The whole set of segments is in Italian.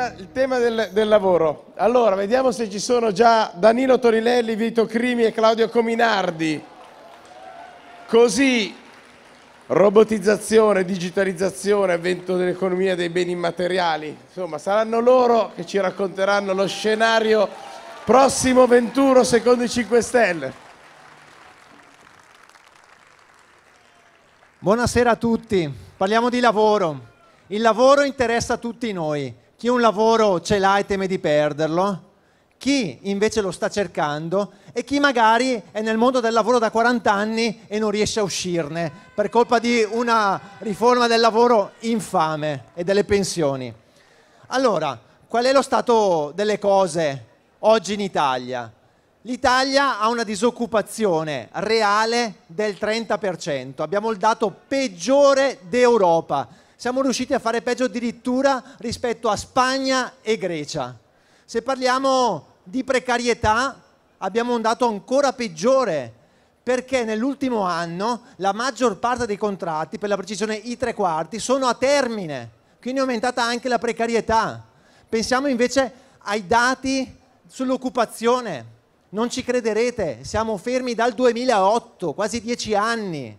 tema, il tema del, del, lavoro. Allora, vediamo se ci sono già Danilo Torinelli, Vito Crimi e Claudio Cominardi. Così robotizzazione, digitalizzazione, avvento dell'economia dei beni immateriali. Insomma, saranno loro che ci racconteranno lo scenario prossimo 21 secondo i 5 Stelle. Buonasera a tutti, parliamo di lavoro. Il lavoro interessa a tutti noi. Chi un lavoro ce l'ha e teme di perderlo, chi invece lo sta cercando e chi magari è nel mondo del lavoro da 40 anni e non riesce a uscirne per colpa di una riforma del lavoro infame e delle pensioni. Allora, qual è lo stato delle cose oggi in Italia? L'Italia ha una disoccupazione reale del 30%, abbiamo il dato peggiore d'Europa siamo riusciti a fare peggio addirittura rispetto a Spagna e Grecia. Se parliamo di precarietà, abbiamo un dato ancora peggiore, perché nell'ultimo anno la maggior parte dei contratti, per la precisione i tre quarti, sono a termine, quindi è aumentata anche la precarietà. Pensiamo invece ai dati sull'occupazione. Non ci crederete, siamo fermi dal 2008, quasi dieci anni.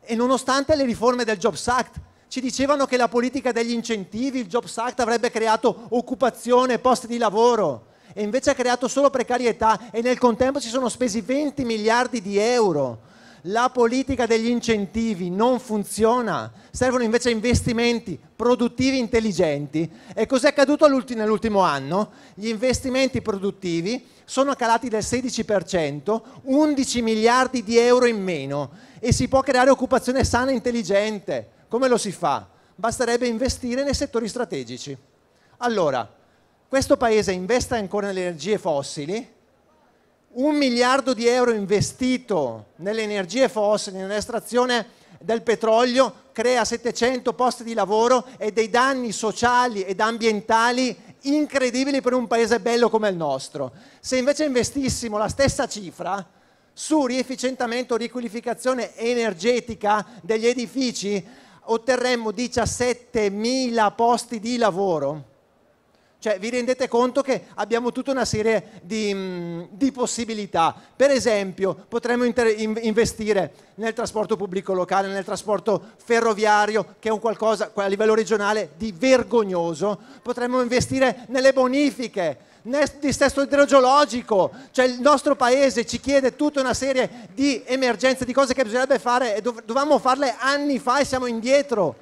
E nonostante le riforme del Jobs Act, ci dicevano che la politica degli incentivi, il Jobs Act, avrebbe creato occupazione, posti di lavoro e invece ha creato solo precarietà e nel contempo si sono spesi 20 miliardi di euro. La politica degli incentivi non funziona, servono invece investimenti produttivi intelligenti. E cos'è accaduto nell'ultimo anno? Gli investimenti produttivi sono calati del 16%, 11 miliardi di euro in meno e si può creare occupazione sana e intelligente. Come lo si fa? Basterebbe investire nei settori strategici. Allora, questo Paese investe ancora nelle energie fossili, un miliardo di euro investito nelle energie fossili, nell'estrazione del petrolio, crea 700 posti di lavoro e dei danni sociali ed ambientali incredibili per un paese bello come il nostro. Se invece investissimo la stessa cifra su riefficientamento, riqualificazione energetica degli edifici, otterremmo 17.000 posti di lavoro. Cioè vi rendete conto che abbiamo tutta una serie di, mm, di possibilità. Per esempio potremmo investire nel trasporto pubblico locale, nel trasporto ferroviario, che è un qualcosa a livello regionale di vergognoso. Potremmo investire nelle bonifiche, dissesto idrogeologico, cioè il nostro paese ci chiede tutta una serie di emergenze, di cose che bisognerebbe fare e dov- dovevamo farle anni fa e siamo indietro.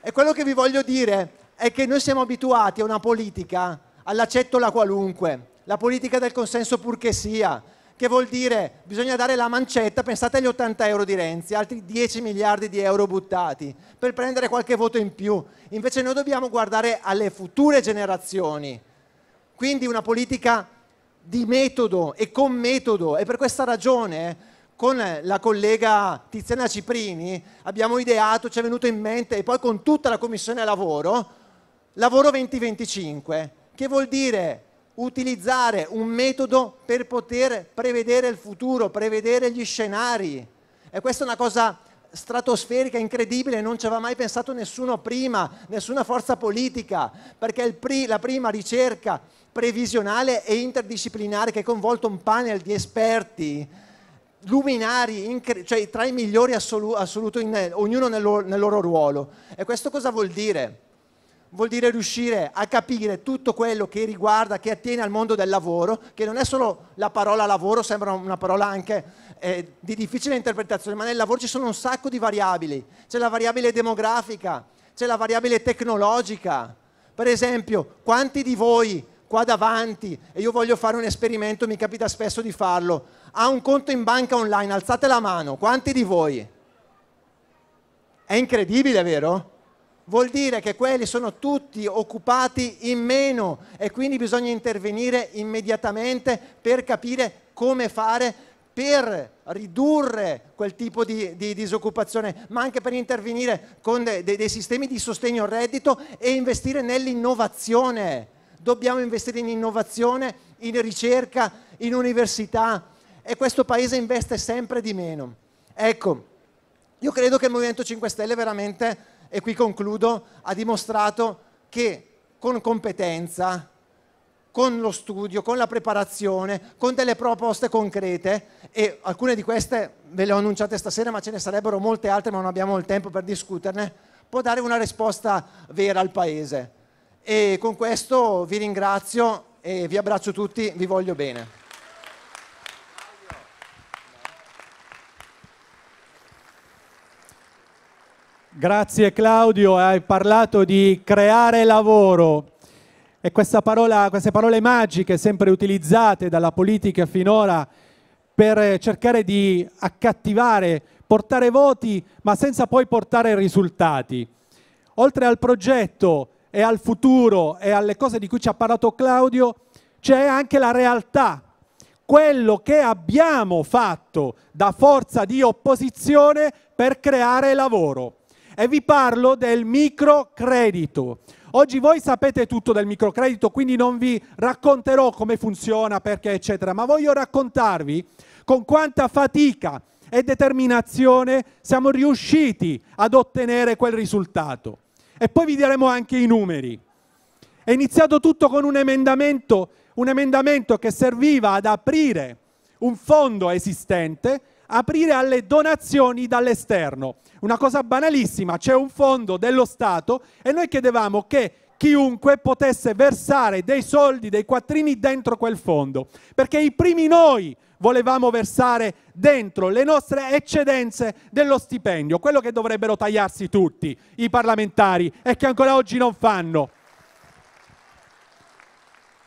E quello che vi voglio dire è che noi siamo abituati a una politica all'accettola qualunque, la politica del consenso purché sia, che vuol dire bisogna dare la mancetta, pensate agli 80 euro di Renzi, altri 10 miliardi di euro buttati per prendere qualche voto in più. Invece noi dobbiamo guardare alle future generazioni quindi una politica di metodo e con metodo e per questa ragione eh, con la collega Tiziana Ciprini abbiamo ideato, ci è venuto in mente e poi con tutta la commissione lavoro, lavoro 2025, che vuol dire utilizzare un metodo per poter prevedere il futuro, prevedere gli scenari. E questa è una cosa stratosferica, incredibile, non ci aveva mai pensato nessuno prima, nessuna forza politica, perché pri la prima ricerca previsionale e interdisciplinare che ha coinvolto un panel di esperti luminari, cioè tra i migliori assolu assoluto, in, ognuno nel loro, nel loro ruolo. E questo cosa vuol dire? Vuol dire riuscire a capire tutto quello che riguarda, che attiene al mondo del lavoro, che non è solo la parola lavoro, sembra una parola anche eh, di difficile interpretazione, ma nel lavoro ci sono un sacco di variabili. C'è la variabile demografica, c'è la variabile tecnologica. Per esempio, quanti di voi qua davanti e io voglio fare un esperimento, mi capita spesso di farlo, ha un conto in banca online, alzate la mano, quanti di voi? È incredibile, vero? Vuol dire che quelli sono tutti occupati in meno e quindi bisogna intervenire immediatamente per capire come fare per ridurre quel tipo di, di, disoccupazione, ma anche per intervenire con de, de, dei sistemi di sostegno al reddito e investire nell'innovazione dobbiamo investire in innovazione, in ricerca, in università e questo paese investe sempre di meno. Ecco, io credo che il Movimento 5 Stelle veramente, e qui concludo, ha dimostrato che con competenza, con lo studio, con la preparazione, con delle proposte concrete e alcune di queste ve le ho annunciate stasera, ma ce ne sarebbero molte altre, ma non abbiamo il tempo per discuterne, può dare una risposta vera al Paese e con questo vi ringrazio e vi abbraccio tutti, vi voglio bene. Grazie Claudio, hai parlato di creare lavoro e parola, queste parole magiche sempre utilizzate dalla politica finora per cercare di accattivare, portare voti ma senza poi portare risultati. Oltre al progetto e al futuro e alle cose di cui ci ha parlato Claudio, c'è anche la realtà. Quello che abbiamo fatto da forza di opposizione per creare lavoro. E vi parlo del microcredito. Oggi voi sapete tutto del microcredito, quindi non vi racconterò come funziona, perché eccetera, ma voglio raccontarvi con quanta fatica e determinazione siamo riusciti ad ottenere quel risultato e poi vi daremo anche i numeri. È iniziato tutto con un emendamento, un emendamento che serviva ad aprire un fondo esistente, aprire alle donazioni dall'esterno. Una cosa banalissima, c'è un fondo dello Stato e noi chiedevamo che chiunque potesse versare dei soldi, dei quattrini dentro quel fondo, perché i primi noi volevamo versare dentro le nostre eccedenze dello stipendio, quello che dovrebbero tagliarsi tutti i parlamentari e che ancora oggi non fanno.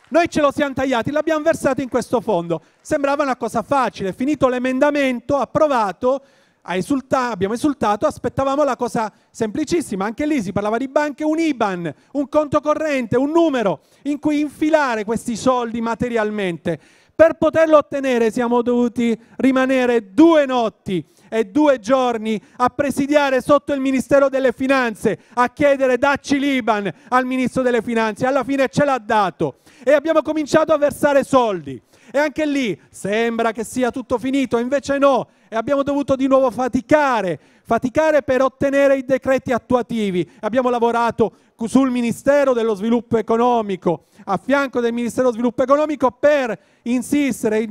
Noi ce lo siamo tagliati, l'abbiamo versato in questo fondo. Sembrava una cosa facile, finito l'emendamento, approvato, Esulta, abbiamo esultato, aspettavamo la cosa semplicissima, anche lì si parlava di banche, un IBAN, un conto corrente, un numero in cui infilare questi soldi materialmente. Per poterlo ottenere siamo dovuti rimanere due notti e due giorni a presidiare sotto il Ministero delle Finanze, a chiedere dacci l'Iban al Ministro delle Finanze. Alla fine ce l'ha dato e abbiamo cominciato a versare soldi. E anche lì sembra che sia tutto finito, invece no, e abbiamo dovuto di nuovo faticare faticare per ottenere i decreti attuativi. Abbiamo lavorato sul Ministero dello Sviluppo Economico, a fianco del Ministero dello Sviluppo Economico per insistere eh,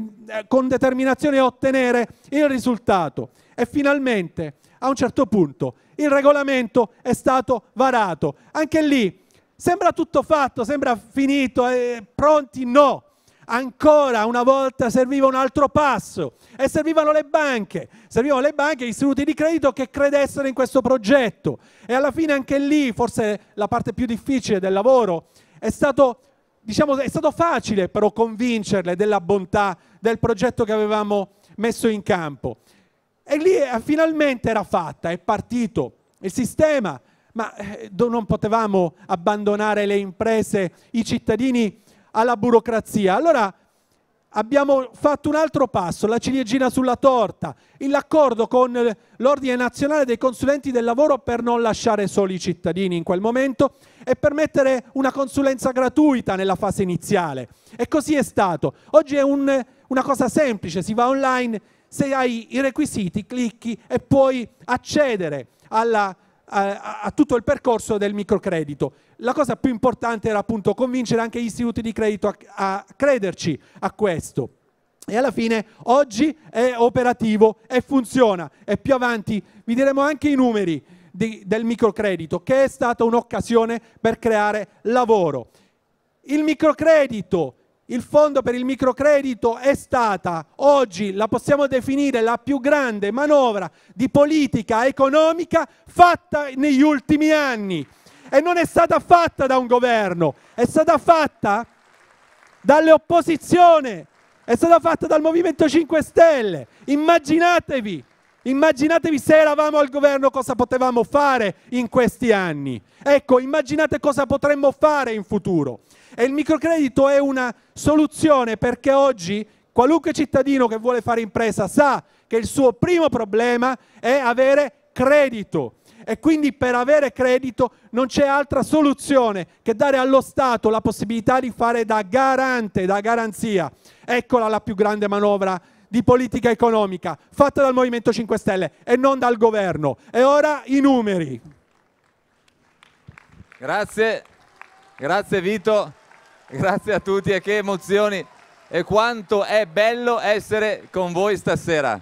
con determinazione e ottenere il risultato. E finalmente, a un certo punto, il regolamento è stato varato. Anche lì sembra tutto fatto, sembra finito, eh, pronti no ancora una volta serviva un altro passo e servivano le banche, servivano le banche, gli istituti di credito che credessero in questo progetto e alla fine anche lì, forse la parte più difficile del lavoro, è stato, diciamo, è stato facile però convincerle della bontà del progetto che avevamo messo in campo. E lì eh, finalmente era fatta, è partito il sistema, ma eh, non potevamo abbandonare le imprese, i cittadini alla burocrazia. Allora abbiamo fatto un altro passo, la ciliegina sulla torta, l'accordo con l'Ordine Nazionale dei Consulenti del Lavoro per non lasciare soli i cittadini in quel momento e permettere una consulenza gratuita nella fase iniziale. E così è stato. Oggi è un, una cosa semplice, si va online, se hai i requisiti clicchi e puoi accedere alla a, tutto il percorso del microcredito. La cosa più importante era appunto convincere anche gli istituti di credito a, a crederci a questo. E alla fine oggi è operativo e funziona. E più avanti vi diremo anche i numeri di, del microcredito, che è stata un'occasione per creare lavoro. Il microcredito il fondo per il microcredito è stata, oggi la possiamo definire, la più grande manovra di politica economica fatta negli ultimi anni. E non è stata fatta da un governo, è stata fatta dalle opposizioni, è stata fatta dal Movimento 5 Stelle. Immaginatevi, immaginatevi se eravamo al governo cosa potevamo fare in questi anni. Ecco, immaginate cosa potremmo fare in futuro. E il microcredito è una soluzione perché oggi qualunque cittadino che vuole fare impresa sa che il suo primo problema è avere credito e quindi per avere credito non c'è altra soluzione che dare allo Stato la possibilità di fare da garante, da garanzia. Eccola la più grande manovra di politica economica fatta dal Movimento 5 Stelle e non dal governo. E ora i numeri. Grazie, grazie Vito. Grazie a tutti e che emozioni e quanto è bello essere con voi stasera.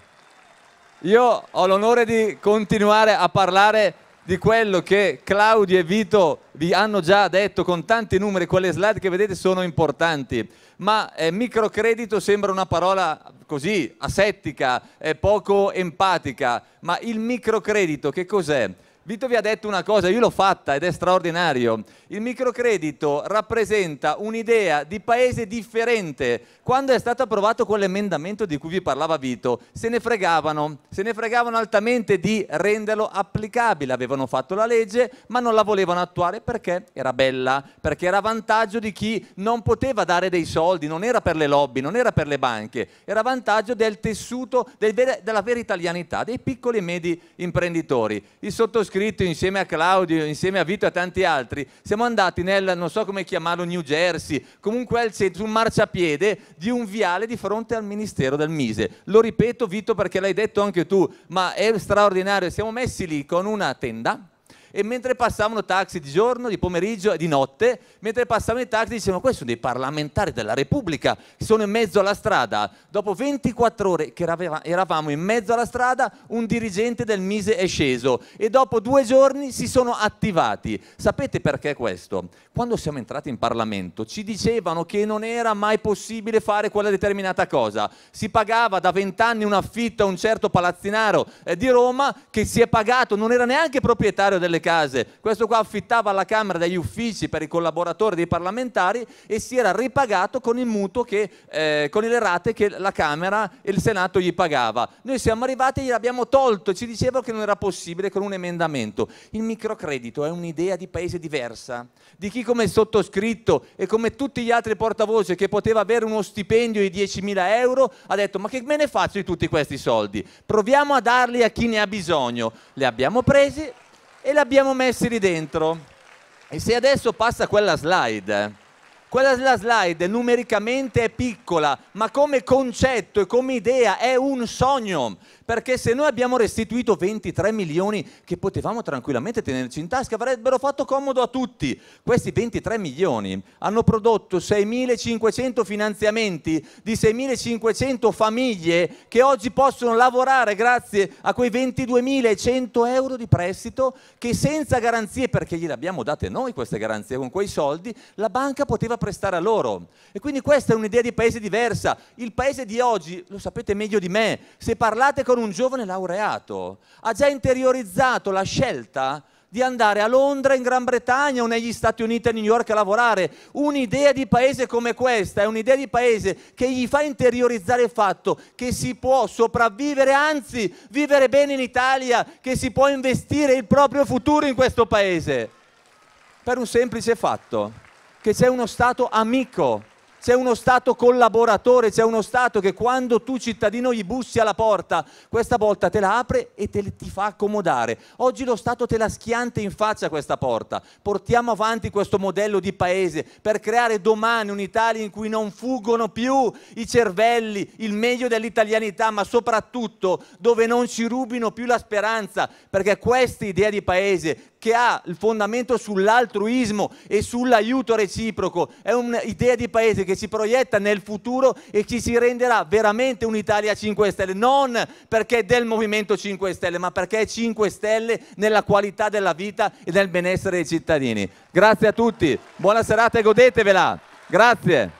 Io ho l'onore di continuare a parlare di quello che Claudio e Vito vi hanno già detto con tanti numeri, quelle slide che vedete sono importanti, ma eh, microcredito sembra una parola così asettica, eh, poco empatica, ma il microcredito che cos'è? Vito vi ha detto una cosa, io l'ho fatta ed è straordinario. Il microcredito rappresenta un'idea di paese differente. Quando è stato approvato quell'emendamento di cui vi parlava Vito, se ne fregavano, se ne fregavano altamente di renderlo applicabile. Avevano fatto la legge, ma non la volevano attuare perché era bella, perché era a vantaggio di chi non poteva dare dei soldi, non era per le lobby, non era per le banche, era a vantaggio del tessuto, del, della vera italianità, dei piccoli e medi imprenditori. Il sottoscritto sottoscritto insieme a Claudio, insieme a Vito e a tanti altri, siamo andati nel, non so come chiamarlo, New Jersey, comunque al centro, un marciapiede di un viale di fronte al Ministero del Mise. Lo ripeto Vito perché l'hai detto anche tu, ma è straordinario, siamo messi lì con una tenda, e mentre passavano taxi di giorno, di pomeriggio e di notte, mentre passavano i taxi dicevano questi sono dei parlamentari della Repubblica sono in mezzo alla strada. Dopo 24 ore che eravamo in mezzo alla strada, un dirigente del Mise è sceso e dopo due giorni si sono attivati. Sapete perché questo? Quando siamo entrati in Parlamento ci dicevano che non era mai possibile fare quella determinata cosa. Si pagava da 20 anni un affitto a un certo palazzinaro eh, di Roma che si è pagato, non era neanche proprietario delle case, questo qua affittava la Camera degli uffici per i collaboratori dei parlamentari e si era ripagato con il mutuo che, eh, con le rate che la Camera e il Senato gli pagava. Noi siamo arrivati e gliel'abbiamo tolto, ci dicevano che non era possibile con un emendamento. Il microcredito è un'idea di paese diversa, di chi come sottoscritto e come tutti gli altri portavoce che poteva avere uno stipendio di 10.000 euro ha detto ma che me ne faccio di tutti questi soldi? Proviamo a darli a chi ne ha bisogno. Li abbiamo presi e li abbiamo messi lì dentro. E se adesso passa quella slide, quella della slide numericamente è piccola, ma come concetto e come idea è un sogno, perché se noi abbiamo restituito 23 milioni che potevamo tranquillamente tenerci in tasca, avrebbero fatto comodo a tutti. Questi 23 milioni hanno prodotto 6.500 finanziamenti di 6.500 famiglie che oggi possono lavorare grazie a quei 22.100 euro di prestito che senza garanzie, perché gliele abbiamo date noi queste garanzie con quei soldi, la banca poteva prestare a loro. E quindi questa è un'idea di paese diversa. Il paese di oggi, lo sapete meglio di me, se parlate con un giovane laureato, ha già interiorizzato la scelta di andare a Londra, in Gran Bretagna o negli Stati Uniti, a New York a lavorare. Un'idea di paese come questa è un'idea di paese che gli fa interiorizzare il fatto che si può sopravvivere, anzi vivere bene in Italia, che si può investire il proprio futuro in questo paese. Per un semplice fatto che c'è uno Stato amico, c'è uno Stato collaboratore, c'è uno Stato che quando tu cittadino gli bussi alla porta, questa volta te la apre e te, ti fa accomodare. Oggi lo Stato te la schianta in faccia questa porta. Portiamo avanti questo modello di paese per creare domani un'Italia in cui non fuggono più i cervelli, il meglio dell'italianità, ma soprattutto dove non ci rubino più la speranza, perché questa idea di paese che ha il fondamento sull'altruismo e sull'aiuto reciproco. È un'idea di paese che si proietta nel futuro e ci si renderà veramente un'Italia 5 Stelle, non perché del Movimento 5 Stelle, ma perché è 5 Stelle nella qualità della vita e nel benessere dei cittadini. Grazie a tutti, buona serata e godetevela. Grazie.